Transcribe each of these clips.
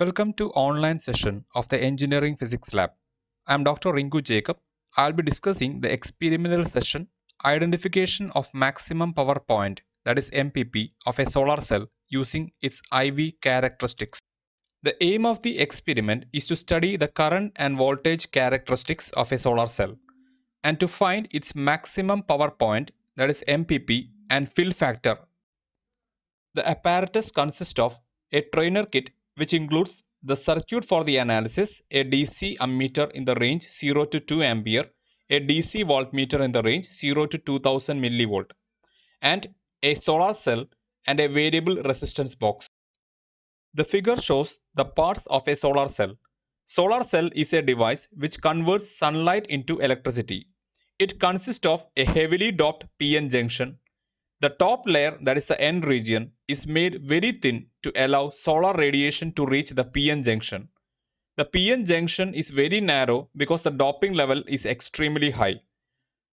Welcome to online session of the Engineering Physics Lab. I am Dr. Ringu Jacob. I'll be discussing the experimental session identification of maximum power point that is MPP of a solar cell using its IV characteristics. The aim of the experiment is to study the current and voltage characteristics of a solar cell and to find its maximum power point that is MPP and fill factor. The apparatus consists of a trainer kit which includes the circuit for the analysis, a DC ammeter in the range 0 to 2 ampere, a DC voltmeter in the range 0 to 2000 millivolt, and a solar cell and a variable resistance box. The figure shows the parts of a solar cell. Solar cell is a device which converts sunlight into electricity. It consists of a heavily doped PN junction, the top layer that is the N region, is made very thin to allow solar radiation to reach the PN junction. The PN junction is very narrow because the doping level is extremely high.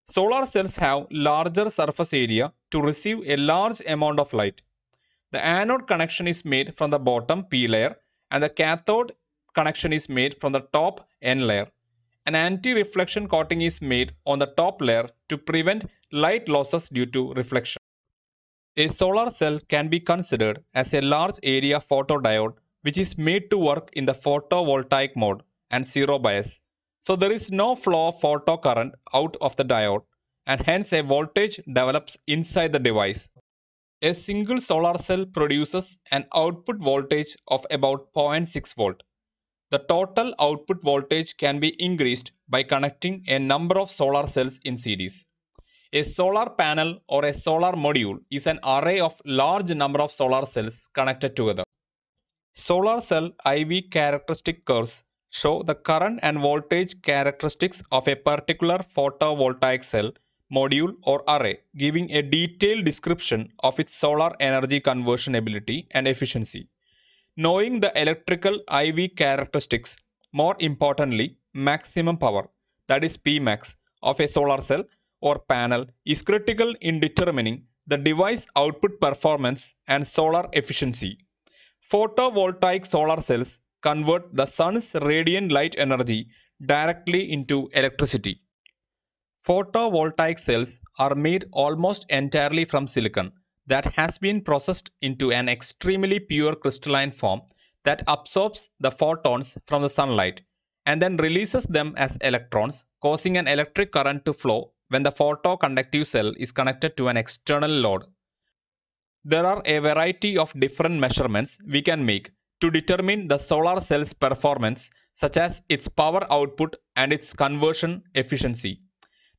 Solar cells have larger surface area to receive a large amount of light. The anode connection is made from the bottom P layer and the cathode connection is made from the top N layer. An anti-reflection coating is made on the top layer to prevent light losses due to reflection. A solar cell can be considered as a large area photodiode which is made to work in the photovoltaic mode and zero bias. So there is no flow of photocurrent out of the diode and hence a voltage develops inside the device. A single solar cell produces an output voltage of about 0.6 volt. The total output voltage can be increased by connecting a number of solar cells in series. A solar panel or a solar module is an array of large number of solar cells connected together. Solar cell IV characteristic curves show the current and voltage characteristics of a particular photovoltaic cell, module or array, giving a detailed description of its solar energy conversion ability and efficiency. Knowing the electrical IV characteristics, more importantly, maximum power, that is Pmax, of a solar cell or panel is critical in determining the device output performance and solar efficiency. Photovoltaic solar cells convert the sun's radiant light energy directly into electricity. Photovoltaic cells are made almost entirely from silicon that has been processed into an extremely pure crystalline form that absorbs the photons from the sunlight and then releases them as electrons, causing an electric current to flow when the photoconductive cell is connected to an external load. There are a variety of different measurements we can make to determine the solar cell's performance such as its power output and its conversion efficiency.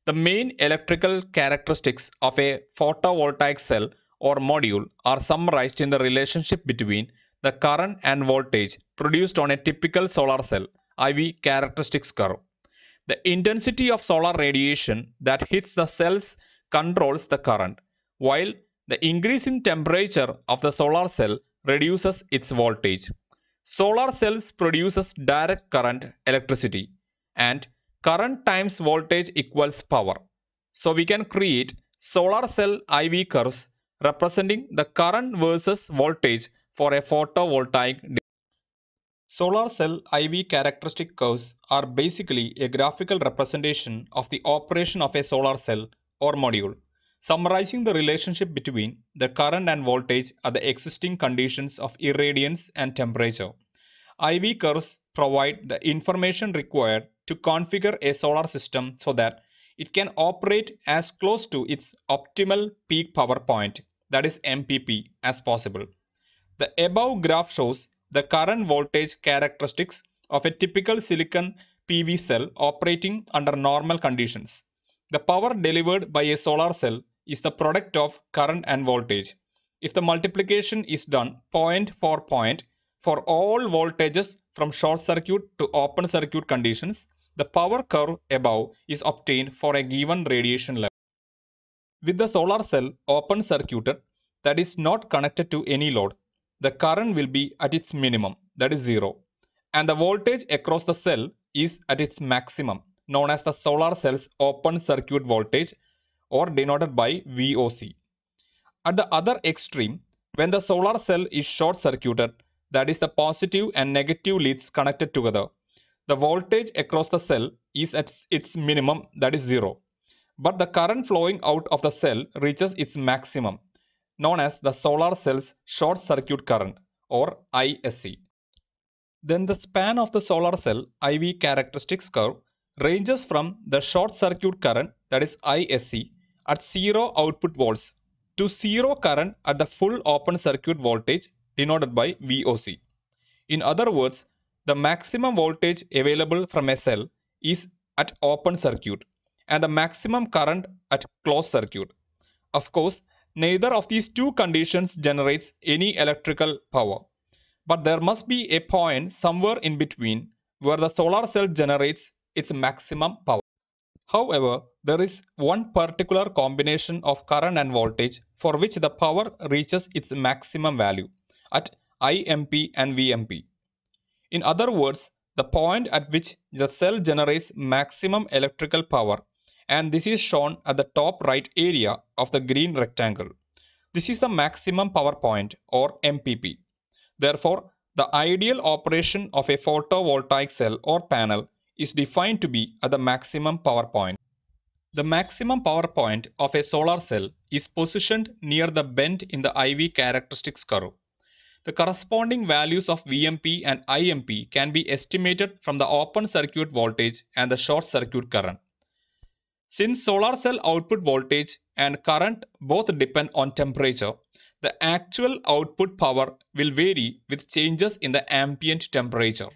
The main electrical characteristics of a photovoltaic cell or module are summarized in the relationship between the current and voltage produced on a typical solar cell, IV characteristics curve. The intensity of solar radiation that hits the cells controls the current, while the increase in temperature of the solar cell reduces its voltage. Solar cells produces direct current electricity and current times voltage equals power. So we can create solar cell IV curves representing the current versus voltage for a photovoltaic Solar cell IV characteristic curves are basically a graphical representation of the operation of a solar cell or module, summarizing the relationship between the current and voltage at the existing conditions of irradiance and temperature. IV curves provide the information required to configure a solar system so that it can operate as close to its optimal peak power point, that is MPP, as possible. The above graph shows the current voltage characteristics of a typical silicon PV cell operating under normal conditions. The power delivered by a solar cell is the product of current and voltage. If the multiplication is done point for point for all voltages from short circuit to open circuit conditions, the power curve above is obtained for a given radiation level. With the solar cell open circuited, that is not connected to any load, the current will be at its minimum, that is 0. And the voltage across the cell is at its maximum, known as the solar cell's open circuit voltage or denoted by VOC. At the other extreme, when the solar cell is short-circuited, that is the positive and negative leads connected together, the voltage across the cell is at its minimum, that is 0. But the current flowing out of the cell reaches its maximum, known as the solar cell's short circuit current or ISC. Then the span of the solar cell IV characteristics curve ranges from the short circuit current that is ISC at 0 output volts to 0 current at the full open circuit voltage denoted by VOC. In other words, the maximum voltage available from a cell is at open circuit and the maximum current at closed circuit. Of course, Neither of these two conditions generates any electrical power. But there must be a point somewhere in between where the solar cell generates its maximum power. However, there is one particular combination of current and voltage for which the power reaches its maximum value at IMP and VMP. In other words, the point at which the cell generates maximum electrical power and this is shown at the top right area of the green rectangle. This is the maximum power point or MPP. Therefore, the ideal operation of a photovoltaic cell or panel is defined to be at the maximum power point. The maximum power point of a solar cell is positioned near the bend in the IV characteristics curve. The corresponding values of VMP and IMP can be estimated from the open circuit voltage and the short circuit current. Since solar cell output voltage and current both depend on temperature, the actual output power will vary with changes in the ambient temperature.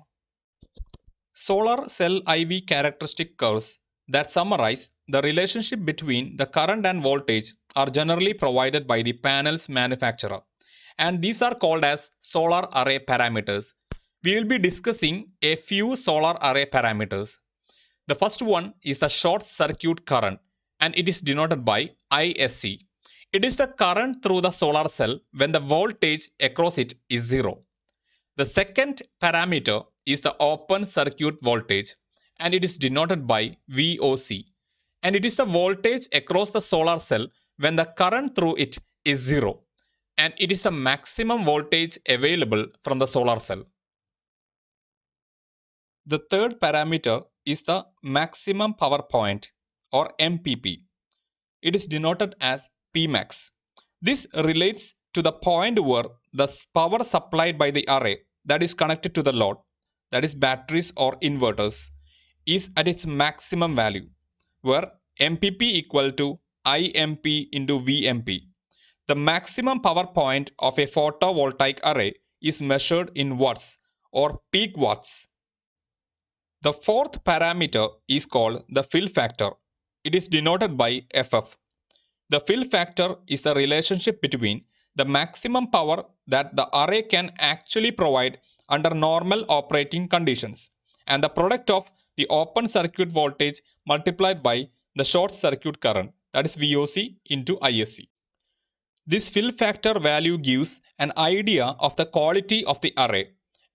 Solar cell IV characteristic curves that summarize the relationship between the current and voltage are generally provided by the panel's manufacturer and these are called as solar array parameters. We will be discussing a few solar array parameters. The first one is the short circuit current and it is denoted by ISC. It is the current through the solar cell when the voltage across it is zero. The second parameter is the open circuit voltage and it is denoted by VOC. And it is the voltage across the solar cell when the current through it is zero. And it is the maximum voltage available from the solar cell. The third parameter is the maximum power point or MPP. It is denoted as Pmax. This relates to the point where the power supplied by the array that is connected to the load, that is batteries or inverters, is at its maximum value, where MPP equal to IMP into VMP. The maximum power point of a photovoltaic array is measured in watts or peak watts the fourth parameter is called the fill factor. It is denoted by FF. The fill factor is the relationship between the maximum power that the array can actually provide under normal operating conditions and the product of the open circuit voltage multiplied by the short circuit current that is VOC into ISC. This fill factor value gives an idea of the quality of the array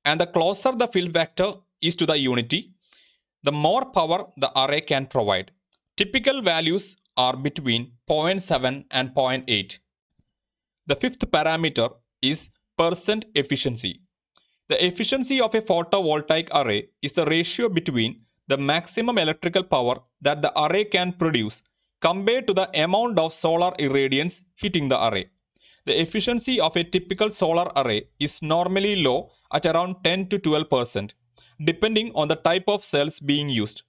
and the closer the fill factor is to the unity the more power the array can provide. Typical values are between 0.7 and 0.8. The fifth parameter is percent efficiency. The efficiency of a photovoltaic array is the ratio between the maximum electrical power that the array can produce compared to the amount of solar irradiance hitting the array. The efficiency of a typical solar array is normally low at around 10 to 12 percent depending on the type of cells being used.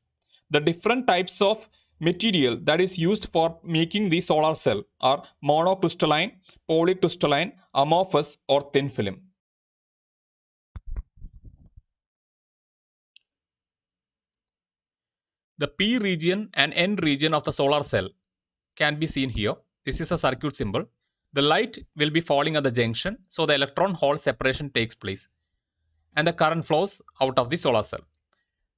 The different types of material that is used for making the solar cell are monocrystalline, polycrystalline, amorphous or thin film. The P region and N region of the solar cell can be seen here. This is a circuit symbol. The light will be falling at the junction, so the electron hole separation takes place and the current flows out of the solar cell.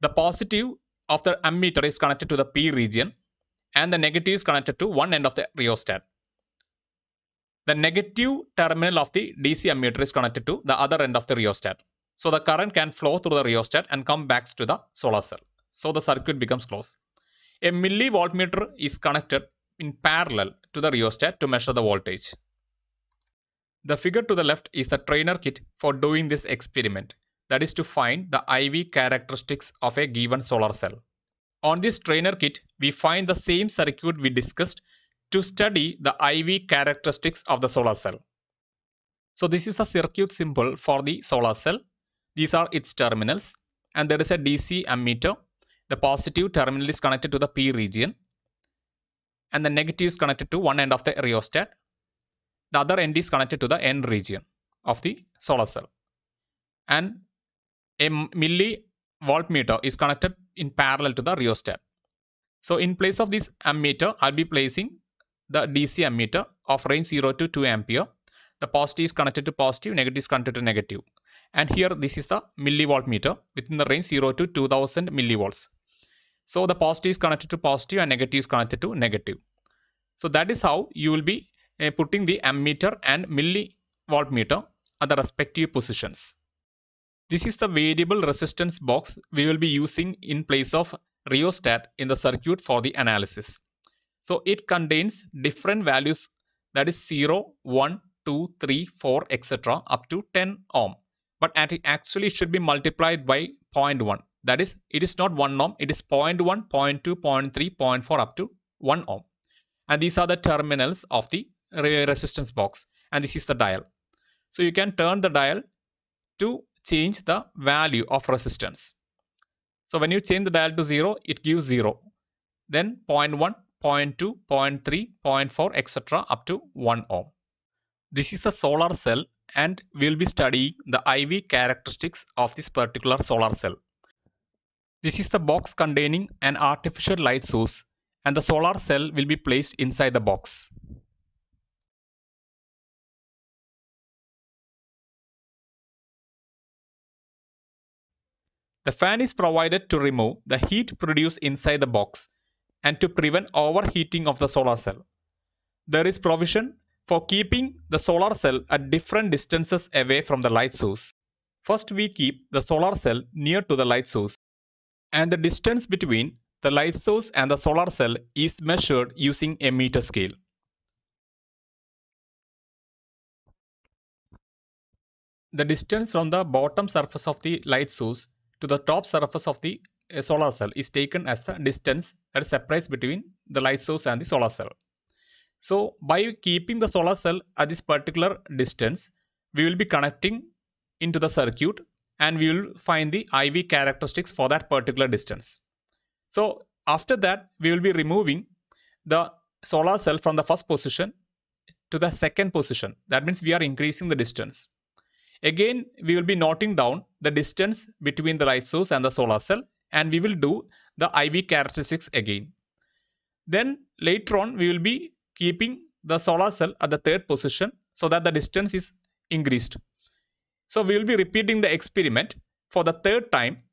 The positive of the ammeter is connected to the P region and the negative is connected to one end of the rheostat. The negative terminal of the DC ammeter is connected to the other end of the rheostat. So the current can flow through the rheostat and come back to the solar cell. So the circuit becomes closed. A millivoltmeter is connected in parallel to the rheostat to measure the voltage. The figure to the left is the trainer kit for doing this experiment that is to find the IV characteristics of a given solar cell. On this trainer kit, we find the same circuit we discussed to study the IV characteristics of the solar cell. So this is a circuit symbol for the solar cell. These are its terminals and there is a DC ammeter. The positive terminal is connected to the P region and the negative is connected to one end of the rheostat. The other end is connected to the N region of the solar cell. And a milli voltmeter is connected in parallel to the rheostat. So in place of this ammeter, I'll be placing the DC ammeter of range 0 to 2 ampere. The positive is connected to positive, negative is connected to negative. And here this is the millivoltmeter within the range 0 to 2000 millivolts. So the positive is connected to positive and negative is connected to negative. So that is how you will be uh, putting the ammeter and millivoltmeter at the respective positions. This is the variable resistance box we will be using in place of rheostat in the circuit for the analysis. So it contains different values that is 0, 1, 2, 3, 4, etc. up to 10 ohm. But actually it should be multiplied by 0.1. That is, it is not 1 ohm, it is 0 0.1, 0 0.2, 0 0.3, 0.4 up to 1 ohm. And these are the terminals of the resistance box. And this is the dial. So you can turn the dial to change the value of resistance. So when you change the dial to 0, it gives 0. Then 0 0.1, 0 0.2, 0 0.3, 0 0.4, etc. up to 1 ohm. This is a solar cell and we'll be studying the IV characteristics of this particular solar cell. This is the box containing an artificial light source and the solar cell will be placed inside the box. The fan is provided to remove the heat produced inside the box and to prevent overheating of the solar cell. There is provision for keeping the solar cell at different distances away from the light source. First we keep the solar cell near to the light source and the distance between the light source and the solar cell is measured using a meter scale. The distance from the bottom surface of the light source to the top surface of the uh, solar cell is taken as the distance that separates between the light source and the solar cell. So by keeping the solar cell at this particular distance, we will be connecting into the circuit and we will find the IV characteristics for that particular distance. So after that, we will be removing the solar cell from the first position to the second position. That means we are increasing the distance. Again, we will be noting down the distance between the light source and the solar cell and we will do the IV characteristics again. Then later on, we will be keeping the solar cell at the third position so that the distance is increased. So we will be repeating the experiment for the third time.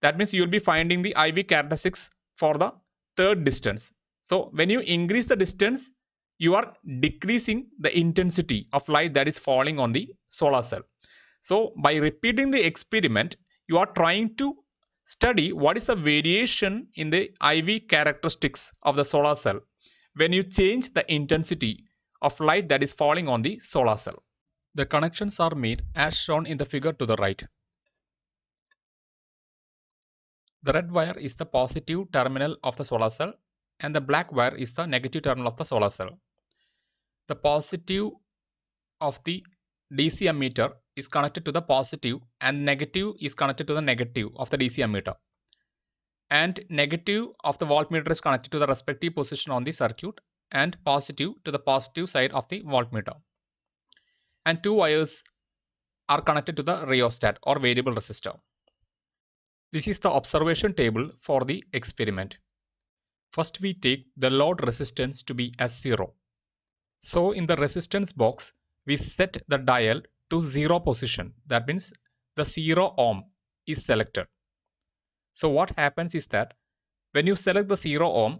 That means you will be finding the IV characteristics for the third distance. So when you increase the distance, you are decreasing the intensity of light that is falling on the solar cell. So by repeating the experiment, you are trying to study what is the variation in the IV characteristics of the solar cell when you change the intensity of light that is falling on the solar cell. The connections are made as shown in the figure to the right. The red wire is the positive terminal of the solar cell and the black wire is the negative terminal of the solar cell. The positive of the DC ammeter is connected to the positive and negative is connected to the negative of the DC ammeter. And negative of the voltmeter is connected to the respective position on the circuit and positive to the positive side of the voltmeter. And two wires are connected to the rheostat or variable resistor. This is the observation table for the experiment. First we take the load resistance to be as 0. So in the resistance box, we set the dial to zero position that means the zero ohm is selected so what happens is that when you select the zero ohm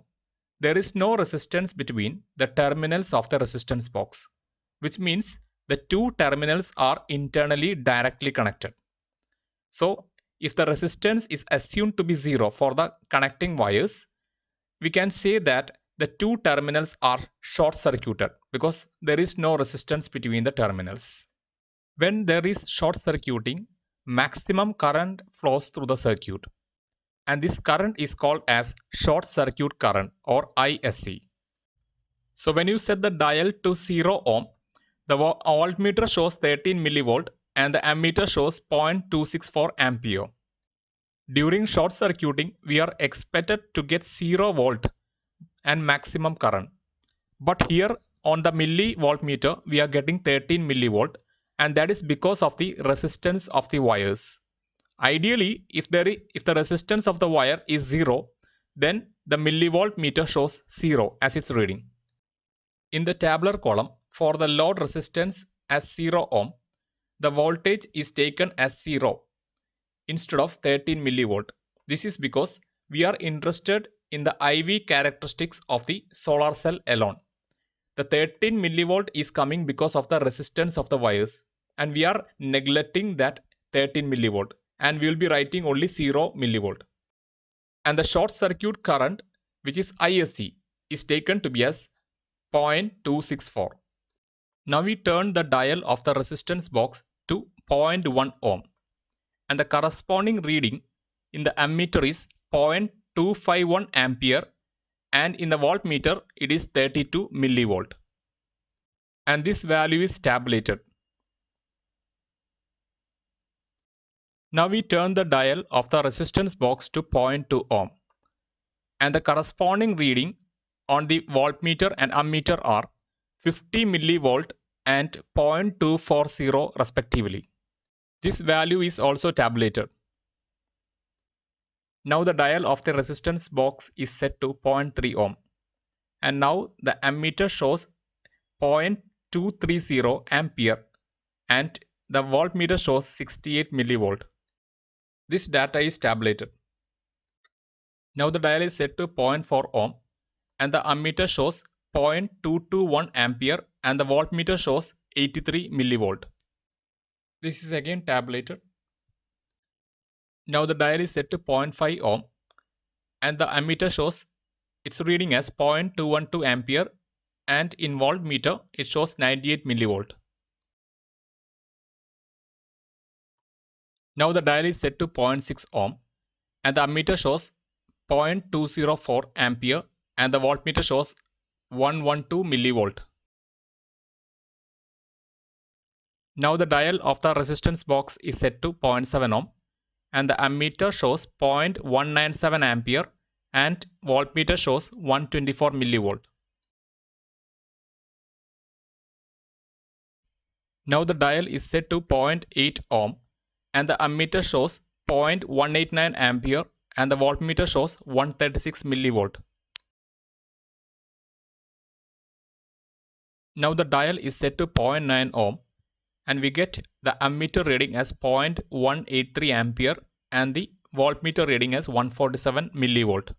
there is no resistance between the terminals of the resistance box which means the two terminals are internally directly connected so if the resistance is assumed to be zero for the connecting wires we can say that the two terminals are short circuited because there is no resistance between the terminals when there is short circuiting, maximum current flows through the circuit. And this current is called as short circuit current or ISC. So when you set the dial to 0 ohm, the voltmeter shows 13 millivolt and the ammeter shows 0.264 ampere. During short circuiting, we are expected to get 0 volt and maximum current. But here on the millivolt meter, we are getting 13 millivolt and that is because of the resistance of the wires. Ideally, if, there is, if the resistance of the wire is 0, then the millivolt meter shows 0 as its reading. In the tabular column, for the load resistance as 0 ohm, the voltage is taken as 0 instead of 13 millivolt. This is because we are interested in the IV characteristics of the solar cell alone. The 13 millivolt is coming because of the resistance of the wires and we are neglecting that 13 millivolt and we will be writing only 0 millivolt. And the short circuit current which is ISC is taken to be as 0.264. Now we turn the dial of the resistance box to 0.1 ohm and the corresponding reading in the ammeter is 0.251 ampere and in the voltmeter it is 32 millivolt and this value is tabulated. Now we turn the dial of the resistance box to 0.2 ohm and the corresponding reading on the voltmeter and ammeter are 50 millivolt and 0.240 respectively. This value is also tabulated. Now the dial of the resistance box is set to 0.3 ohm. And now the ammeter shows 0.230 ampere and the voltmeter shows 68 millivolt. This data is tabulated. Now the dial is set to 0.4 ohm and the ammeter shows 0.221 ampere and the voltmeter shows 83 millivolt. This is again tabulated now the dial is set to 0.5 ohm and the ammeter shows its reading as 0.212 ampere and in voltmeter it shows 98 millivolt. Now the dial is set to 0.6 ohm and the ammeter shows 0.204 ampere and the voltmeter shows 112 millivolt. Now the dial of the resistance box is set to 0.7 ohm and the ammeter shows 0.197 ampere and voltmeter shows 124 millivolt. Now the dial is set to 0.8 ohm and the ammeter shows 0.189 ampere and the voltmeter shows 136 millivolt. Now the dial is set to 0.9 ohm and we get the ammeter reading as 0.183 ampere and the voltmeter reading as 147 millivolt.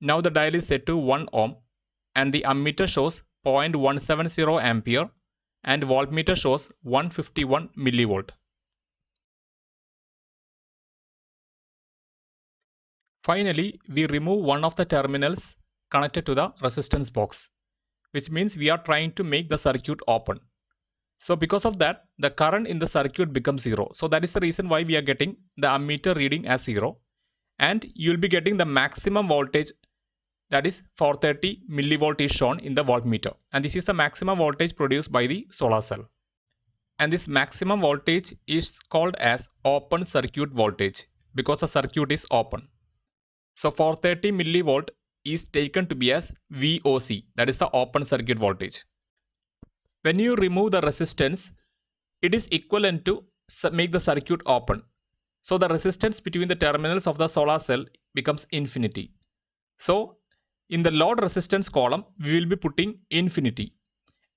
Now the dial is set to 1 ohm and the ammeter shows 0.170 ampere and voltmeter shows 151 millivolt. Finally, we remove one of the terminals connected to the resistance box which means we are trying to make the circuit open. So because of that, the current in the circuit becomes zero. So that is the reason why we are getting the ammeter reading as zero. And you'll be getting the maximum voltage that is 430 millivolt is shown in the voltmeter. And this is the maximum voltage produced by the solar cell. And this maximum voltage is called as open circuit voltage because the circuit is open. So 430 millivolt is taken to be as VOC, that is the open circuit voltage. When you remove the resistance, it is equivalent to make the circuit open. So the resistance between the terminals of the solar cell becomes infinity. So in the load resistance column, we will be putting infinity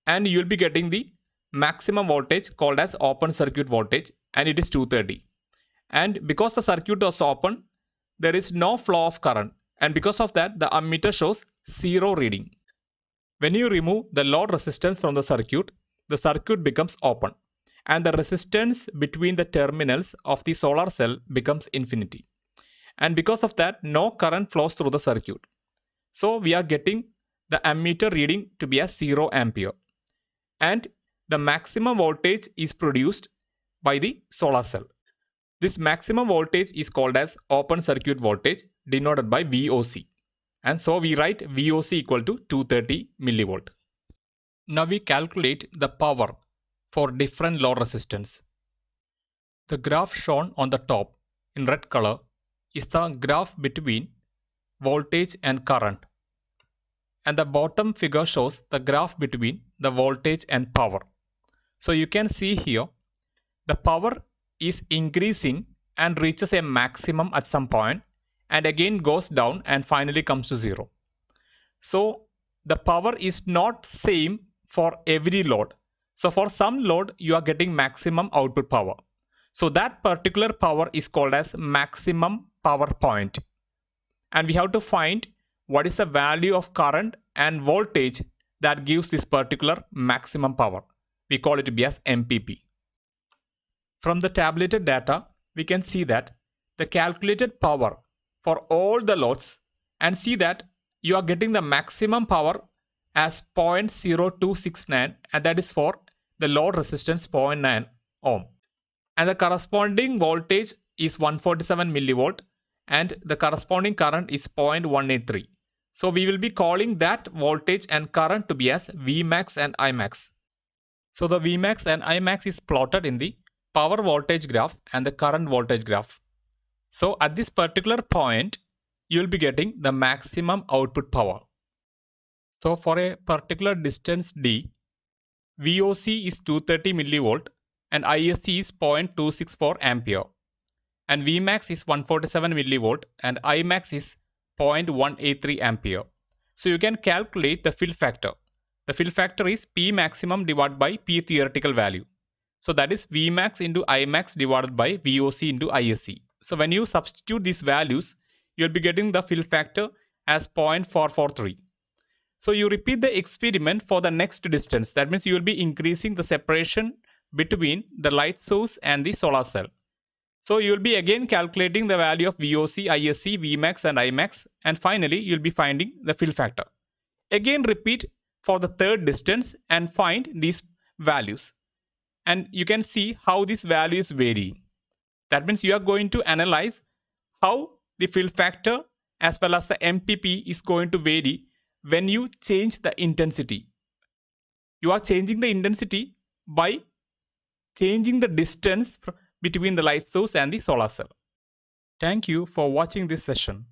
and you will be getting the maximum voltage called as open circuit voltage and it is 230. And because the circuit is open, there is no flow of current and because of that the ammeter shows zero reading. When you remove the load resistance from the circuit, the circuit becomes open and the resistance between the terminals of the solar cell becomes infinity. And because of that, no current flows through the circuit. So we are getting the ammeter reading to be a 0 ampere. And the maximum voltage is produced by the solar cell. This maximum voltage is called as open circuit voltage denoted by VOC. And so we write VOC equal to 230 millivolt. Now we calculate the power for different load resistance. The graph shown on the top in red color is the graph between voltage and current. And the bottom figure shows the graph between the voltage and power. So you can see here the power is increasing and reaches a maximum at some point and again goes down and finally comes to zero. So the power is not same for every load. So for some load, you are getting maximum output power. So that particular power is called as maximum power point. And we have to find what is the value of current and voltage that gives this particular maximum power. We call it to be as MPP. From the tabulated data, we can see that the calculated power for all the loads and see that you are getting the maximum power as 0.0269 and that is for the load resistance 0.9 ohm and the corresponding voltage is 147 millivolt and the corresponding current is 0.183 so we will be calling that voltage and current to be as Vmax and Imax so the Vmax and Imax is plotted in the power voltage graph and the current voltage graph so at this particular point, you will be getting the maximum output power. So for a particular distance D, VOC is 230 millivolt and ISC is 0.264 ampere. And Vmax is 147 millivolt and Imax is 0.183 ampere. So you can calculate the fill factor. The fill factor is P maximum divided by P theoretical value. So that is Vmax into Imax divided by VOC into ISC. So when you substitute these values, you'll be getting the fill factor as 0.443. So you repeat the experiment for the next distance. That means you will be increasing the separation between the light source and the solar cell. So you will be again calculating the value of VOC, ISC, Vmax and Imax and finally you'll be finding the fill factor. Again repeat for the third distance and find these values. And you can see how these values vary. That means you are going to analyze how the fill factor as well as the MPP is going to vary when you change the intensity. You are changing the intensity by changing the distance between the light source and the solar cell. Thank you for watching this session.